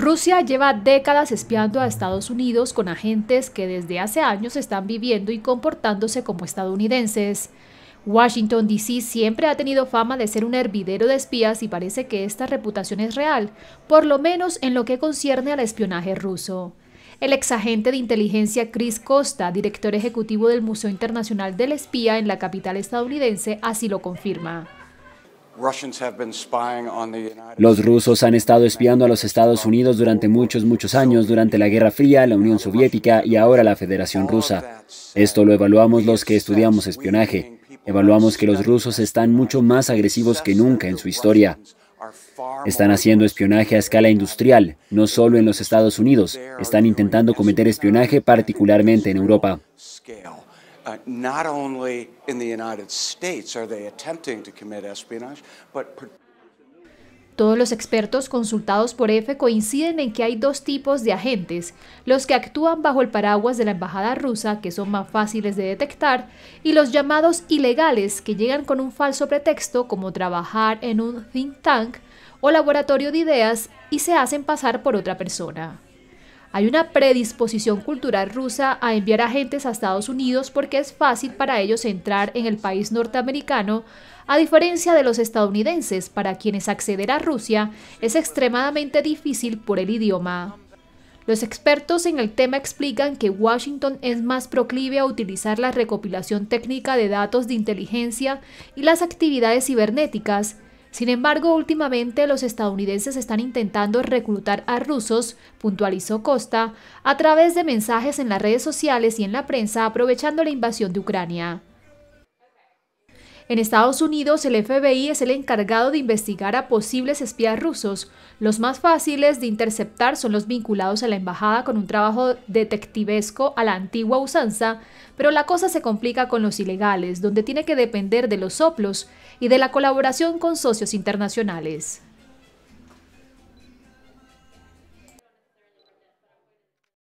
Rusia lleva décadas espiando a Estados Unidos con agentes que desde hace años están viviendo y comportándose como estadounidenses. Washington, D.C. siempre ha tenido fama de ser un hervidero de espías y parece que esta reputación es real, por lo menos en lo que concierne al espionaje ruso. El exagente de inteligencia Chris Costa, director ejecutivo del Museo Internacional del Espía en la capital estadounidense, así lo confirma. Los rusos han estado espiando a los Estados Unidos durante muchos, muchos años, durante la Guerra Fría, la Unión Soviética y ahora la Federación Rusa. Esto lo evaluamos los que estudiamos espionaje. Evaluamos que los rusos están mucho más agresivos que nunca en su historia. Están haciendo espionaje a escala industrial, no solo en los Estados Unidos, están intentando cometer espionaje particularmente en Europa. Uh, not only in the United States are they attempting to todos los expertos consultados por EFE coinciden en que hay dos tipos de agentes, los que actúan bajo el paraguas de la embajada rusa, que son más fáciles de detectar, y los llamados ilegales, que llegan con un falso pretexto como trabajar en un think tank o laboratorio de ideas y se hacen pasar por otra persona. Hay una predisposición cultural rusa a enviar agentes a Estados Unidos porque es fácil para ellos entrar en el país norteamericano, a diferencia de los estadounidenses, para quienes acceder a Rusia es extremadamente difícil por el idioma. Los expertos en el tema explican que Washington es más proclive a utilizar la recopilación técnica de datos de inteligencia y las actividades cibernéticas, sin embargo, últimamente los estadounidenses están intentando reclutar a rusos, puntualizó Costa, a través de mensajes en las redes sociales y en la prensa aprovechando la invasión de Ucrania. En Estados Unidos, el FBI es el encargado de investigar a posibles espías rusos. Los más fáciles de interceptar son los vinculados a la embajada con un trabajo detectivesco a la antigua usanza, pero la cosa se complica con los ilegales, donde tiene que depender de los soplos y de la colaboración con socios internacionales.